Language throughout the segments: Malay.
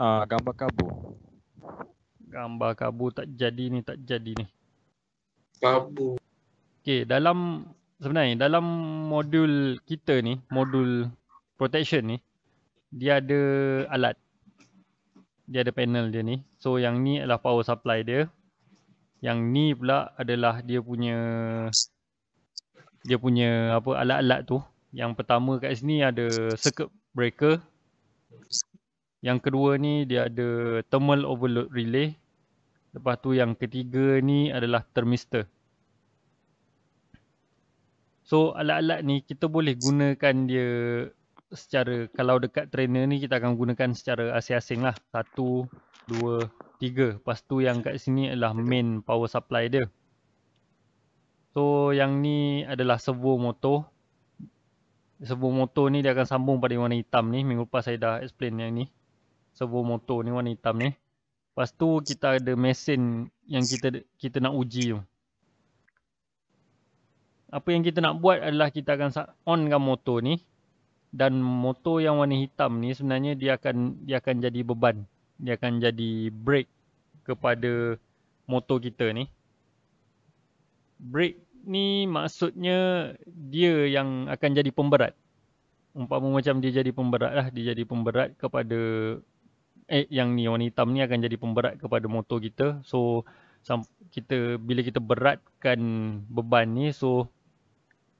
Ah, gambar kabu. Gambar kabu tak jadi ni, tak jadi ni. Kabu. Okey, dalam sebenarnya dalam modul kita ni, modul protection ni, dia ada alat. Dia ada panel dia ni. So yang ni adalah power supply dia. Yang ni pula adalah dia punya dia punya apa alat-alat tu. Yang pertama kat sini ada circuit breaker. Yang kedua ni dia ada thermal overload relay. Lepas tu yang ketiga ni adalah thermistor. So alat-alat ni kita boleh gunakan dia secara kalau dekat trainer ni kita akan gunakan secara asing-asing lah. Satu, dua, tiga. Lepas tu yang kat sini adalah main power supply dia. So yang ni adalah servo motor. Servo motor ni dia akan sambung pada yang warna hitam ni. Minggu lepas saya dah explain yang ni servo motor ni warna hitam ni. Lepas tu kita ada mesin yang kita kita nak uji tu. Apa yang kita nak buat adalah kita akan onkan motor ni dan motor yang warna hitam ni sebenarnya dia akan dia akan jadi beban. Dia akan jadi brake kepada motor kita ni. Brake ni maksudnya dia yang akan jadi pemberat. Umpama macam dia jadi pemberat lah. Dia jadi pemberat kepada eh yang ni warna hitam ni akan jadi pemberat kepada motor kita. So kita bila kita beratkan beban ni so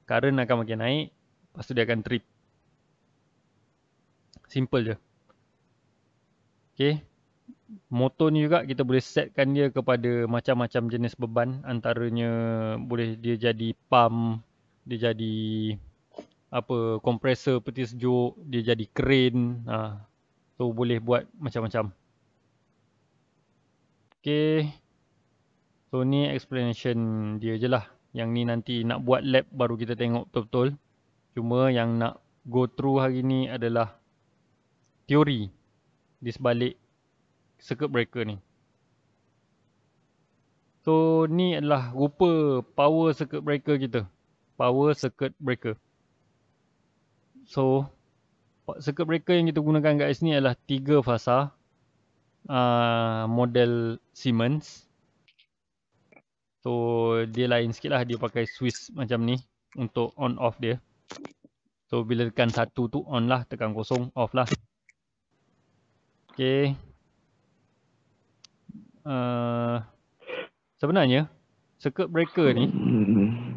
current akan makin naik lepas tu dia akan trip. Simple je. Okay. Motor ni juga kita boleh setkan dia kepada macam-macam jenis beban antaranya boleh dia jadi pump, dia jadi apa kompresor peti sejuk, dia jadi crane. Ha. So boleh buat macam-macam. Okay. So ni explanation dia je lah. Yang ni nanti nak buat lab baru kita tengok betul-betul. Cuma yang nak go through hari ni adalah teori di sebalik circuit breaker ni. So ni adalah rupa power circuit breaker kita. Power circuit breaker. So circuit breaker yang kita gunakan kat sini adalah tiga fasa uh, model Siemens so dia lain sikit lah dia pakai Swiss macam ni untuk on off dia so bila tekan satu tu on lah tekan kosong off lah Okay. uh, sebenarnya circuit breaker ni mm-hmm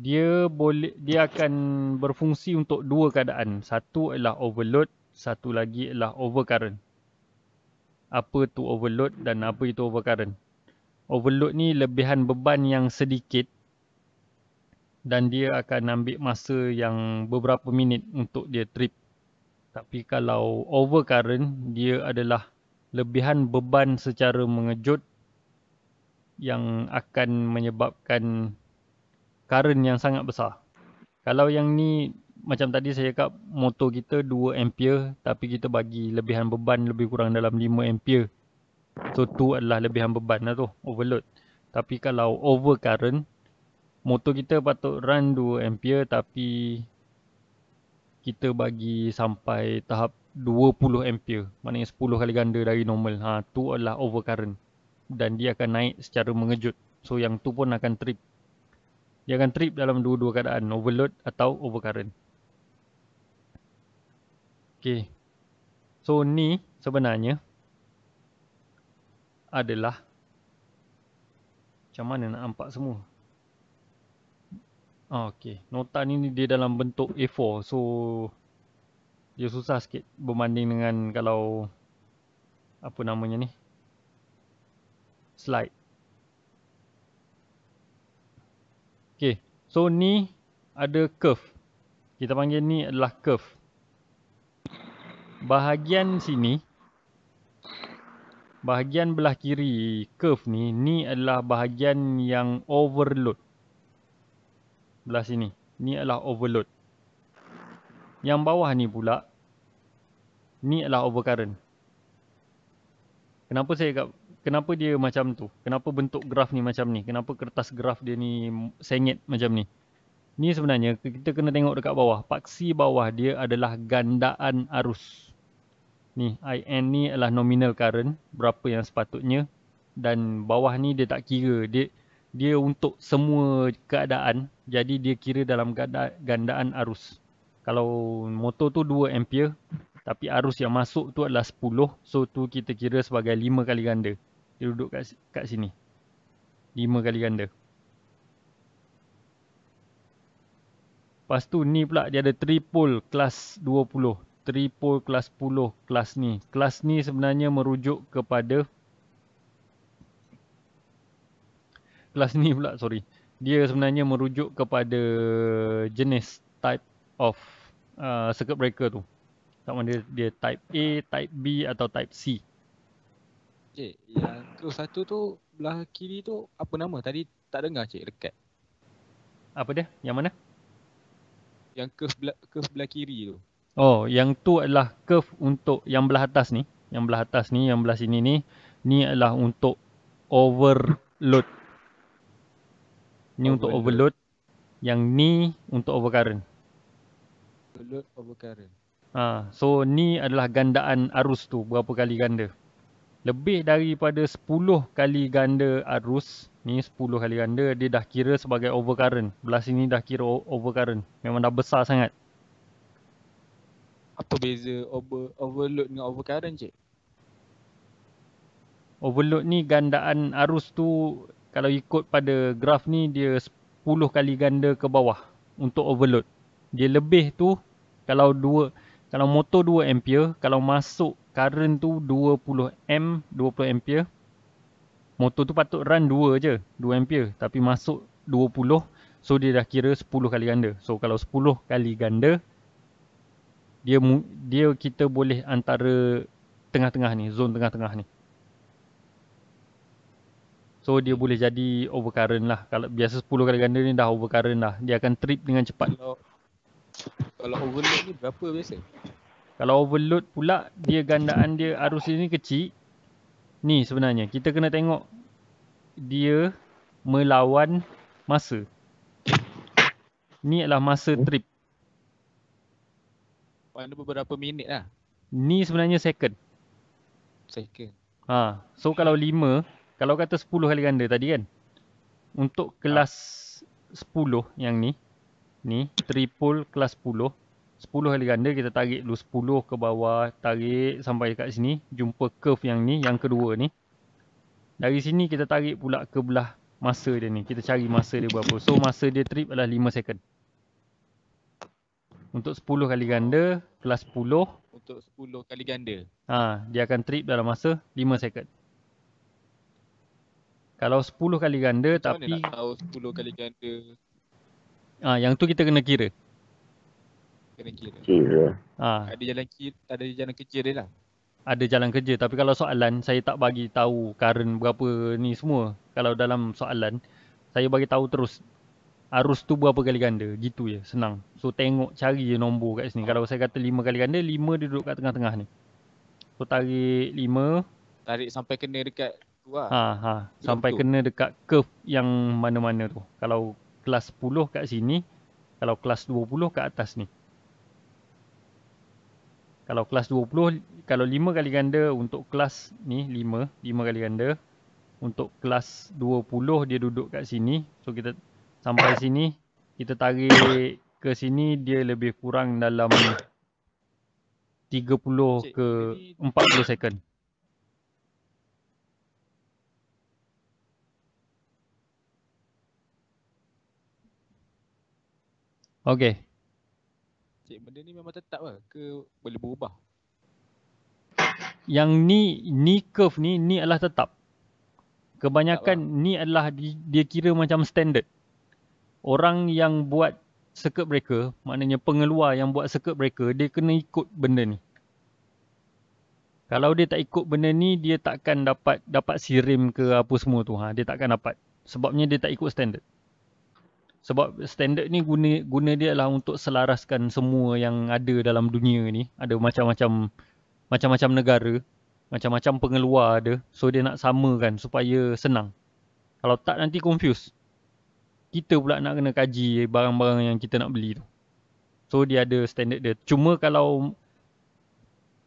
dia boleh dia akan berfungsi untuk dua keadaan. Satu ialah overload, satu lagi ialah overcurrent. Apa tu overload dan apa itu overcurrent? Overload ni lebihan beban yang sedikit dan dia akan ambil masa yang beberapa minit untuk dia trip. Tapi kalau overcurrent, dia adalah lebihan beban secara mengejut yang akan menyebabkan current yang sangat besar. Kalau yang ni macam tadi saya cakap motor kita 2 ampere tapi kita bagi lebihan beban lebih kurang dalam 5 ampere. So tu adalah lebihan beban lah tu overload. Tapi kalau over current motor kita patut run 2 ampere tapi kita bagi sampai tahap 20 ampere. Maknanya 10 kali ganda dari normal. Ha, tu adalah over current. Dan dia akan naik secara mengejut. So yang tu pun akan trip akan trip dalam dua-dua keadaan overload atau overcurrent Okay, so ni sebenarnya adalah macam mana nak nampak semua ah, Okay, nota ni dia dalam bentuk A4 so dia susah sikit berbanding dengan kalau apa namanya ni slide So ni ada curve. Kita panggil ni adalah curve. Bahagian sini bahagian belah kiri curve ni ni adalah bahagian yang overload. Belah sini. Ni adalah overload. Yang bawah ni pula ni adalah overcurrent. Kenapa saya kat kenapa dia macam tu? Kenapa bentuk graf ni macam ni? Kenapa kertas graf dia ni sengit macam ni? Ni sebenarnya kita kena tengok dekat bawah. Paksi bawah dia adalah gandaan arus. Ni IN ni adalah nominal current, berapa yang sepatutnya dan bawah ni dia tak kira. Dia dia untuk semua keadaan, jadi dia kira dalam ganda, gandaan arus. Kalau motor tu 2 ampere tapi arus yang masuk tu adalah 10, so tu kita kira sebagai 5 kali ganda dia duduk kat, kat sini. lima kali ganda. Lepas tu ni pula dia ada triple kelas 20. Triple kelas 10 kelas ni. Kelas ni sebenarnya merujuk kepada. Kelas ni pula sorry. Dia sebenarnya merujuk kepada jenis type of uh, circuit breaker tu. Sama dia, dia type A, type B atau type C. Uh, Cik. Yang close satu tu belah kiri tu apa nama? Tadi tak dengar Cik dekat. Apa dia? Yang mana? Yang curve belah, curve belah kiri tu. Oh, yang tu adalah curve untuk yang belah atas ni. Yang belah atas ni, yang belah sini ni. Ni adalah untuk overload. Ni oh, untuk overload. overload. Yang ni untuk overcurrent. Overload, overcurrent. Ha, so ni adalah gandaan arus tu. Berapa kali ganda. Oh, lebih daripada 10 kali ganda arus ni 10 kali ganda dia dah kira sebagai overcurrent belah sini dah kira overcurrent memang dah besar sangat apa beza over, overload dengan overcurrent je. overload ni gandaan arus tu kalau ikut pada graf ni dia 10 kali ganda ke bawah untuk overload dia lebih tu kalau dua kalau motor 2 ampere kalau masuk current tu 20 m 20 ampere motor tu patut run 2 je 2 ampere tapi masuk 20 so dia dah kira 10 kali ganda so kalau 10 kali ganda dia dia kita boleh antara tengah-tengah ni zone tengah-tengah ni so dia boleh jadi overcurrent lah kalau biasa 10 kali ganda ni dah overcurrent lah dia akan trip dengan cepat kalau kalau overload ni berapa biasa kalau overload pula dia gandaan dia arus ini kecil. Ni sebenarnya kita kena tengok dia melawan masa. Ni adalah masa trip. Pada beberapa minit lah. Ni sebenarnya second. Second. Ha. So kalau lima, kalau kata sepuluh kali ganda tadi kan. Untuk kelas sepuluh yang ni. Ni triple kelas sepuluh. 10 ganda kita tarik dulu 10 ke bawah tarik sampai dekat sini jumpa curve yang ni yang kedua ni dari sini kita tarik pula ke belah masa dia ni kita cari masa dia berapa so masa dia trip adalah 5 second untuk 10 kali ganda kelas 10 untuk 10 kali ganda ha dia akan trip dalam masa 5 second kalau 10 kali ganda Macam tapi kalau nak 10 kali ganda ah ha, yang tu kita kena kira kena kira. Kira. Ha. Ada jalan kira, ada jalan kerja dia lah. Ada jalan kerja tapi kalau soalan saya tak bagi tahu current berapa ni semua. Kalau dalam soalan saya bagi tahu terus arus tu berapa kali ganda gitu je senang. So tengok cari je nombor kat sini. Ha. Kalau saya kata lima kali ganda lima dia duduk kat tengah-tengah ni. So tarik lima. tarik sampai kena dekat tu lah. Ha ha sampai kena dekat curve yang mana-mana tu. Kalau kelas 10 kat sini kalau kelas 20 kat atas ni kalau kelas 20 kalau 5 kali ganda untuk kelas ni 5 5 kali ganda untuk kelas 20 dia duduk kat sini so kita sampai sini kita tarik ke sini dia lebih kurang dalam 30 ke 40 second Okey, cik benda ni memang tetap lah ke boleh berubah? Yang ni, ni curve ni, ni adalah tetap. Kebanyakan tetap ni adalah di, dia kira macam standard. Orang yang buat circuit breaker, maknanya pengeluar yang buat circuit breaker, dia kena ikut benda ni. Kalau dia tak ikut benda ni, dia takkan dapat dapat sirim ke apa semua tu. Ha, dia takkan dapat. Sebabnya dia tak ikut standard. Hmm sebab standard ni guna guna dia lah untuk selaraskan semua yang ada dalam dunia ni ada macam-macam macam-macam negara macam-macam pengeluar ada so dia nak samakan supaya senang kalau tak nanti confuse kita pula nak kena kaji barang-barang yang kita nak beli tu so dia ada standard dia cuma kalau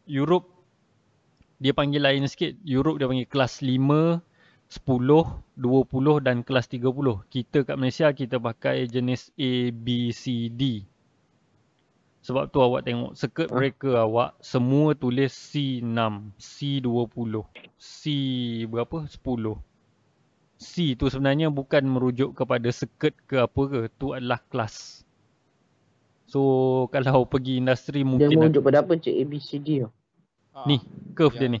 Europe dia panggil lain sikit Europe dia panggil kelas 10, 20 dan kelas 30. Kita kat Malaysia kita pakai jenis A, B, C, D. Sebab tu awak tengok circuit mereka awak semua tulis C6, C20, C berapa? 10. C tu sebenarnya bukan merujuk kepada circuit ke apa ke, tu adalah kelas. So kalau pergi industri mungkin Dia merujuk pada apa cik A, B, C, D tu? Ah, ni, curve yeah. dia ya. ni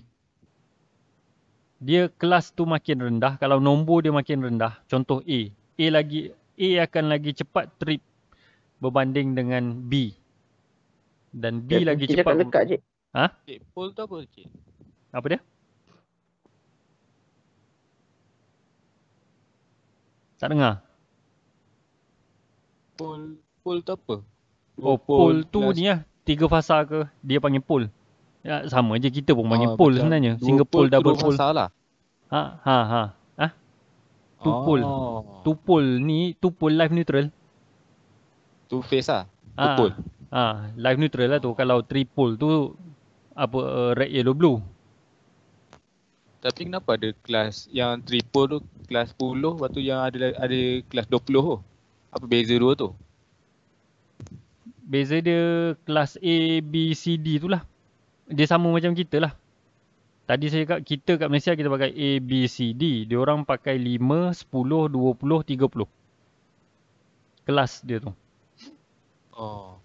dia kelas tu makin rendah kalau nombor dia makin rendah contoh A A lagi A akan lagi cepat trip berbanding dengan B dan B dia, lagi cepat dekat cik ha cik pole tu apa cik apa dia tak dengar pole pole tu apa oh pole, tu ni lah tiga fasa ke dia panggil pole Ya, sama je kita pun panggil ha, oh, pole sebenarnya. Single pole, double pole. Salah. Ha, ha, ha. Ha? Two oh. pole. Two pole ni, two pole life neutral. Two face lah. Ha. Two ha. pole. Ha, live neutral lah tu. Kalau three pole tu, apa, uh, red, yellow, blue. Tapi kenapa ada kelas yang triple tu, kelas 10, lepas tu yang ada ada kelas 20 tu? Apa beza dua tu? Beza dia kelas A, B, C, D tu lah dia sama macam kita lah. Tadi saya cakap kita kat Malaysia kita pakai A, B, C, D. Dia orang pakai 5, 10, 20, 30. 30. Kelas dia tu. Oh.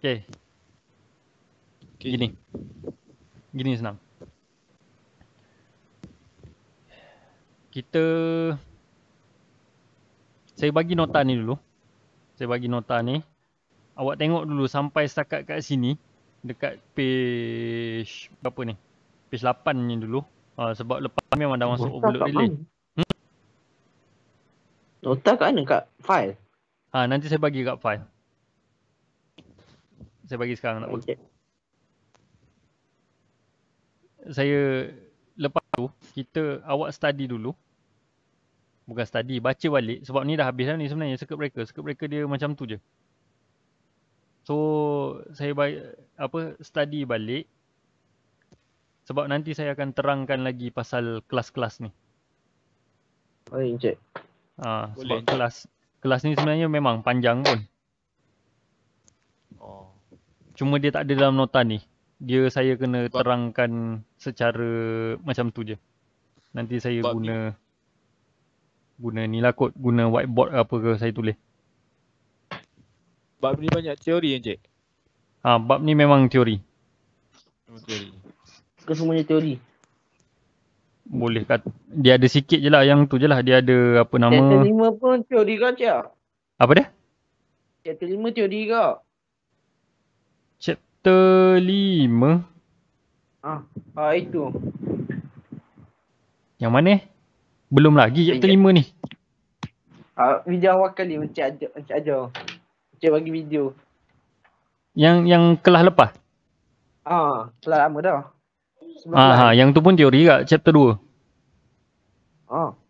Okay. okay. Gini. Gini senang. Kita... Saya bagi nota ni dulu saya bagi nota ni. Awak tengok dulu sampai setakat kat sini dekat page apa ni? Page 8 ni dulu. Uh, sebab lepas ni memang dah masuk nota overload relay. Hmm? Nota kat mana kat file? Ha nanti saya bagi kat file. Saya bagi sekarang nak okay. Saya lepas tu kita awak study dulu Bukan study, baca balik sebab ni dah habis lah ni sebenarnya circuit breaker. Circuit breaker dia macam tu je. So, saya ba- apa study balik sebab nanti saya akan terangkan lagi pasal kelas-kelas ni. Baik, oh, Encik. Ha, sebab Boleh, kelas kelas ni sebenarnya memang panjang pun. Oh. Cuma dia tak ada dalam nota ni. Dia saya kena terangkan secara macam tu je. Nanti saya guna... Bagi. Guna ni lah kot, guna whiteboard apa ke saya tulis. Bab ni banyak teori je. Ha, bab ni memang teori. Teori. Ke semuanya teori. Boleh kat dia ada sikit je lah yang tu je lah dia ada apa nama Chapter 5 pun teori ke cik? Apa dia? Chapter 5 teori ke? Chapter 5? Ah, ah itu Yang mana? Belum lagi cik terima ni. Ah, uh, video awal kali cik ajar, cik ajar. Cik bagi video. Yang yang kelas lepas. Ah, uh, kelas lama dah. Sebelum ah, ha, yang tu pun teori kat chapter 2. Ah. Uh.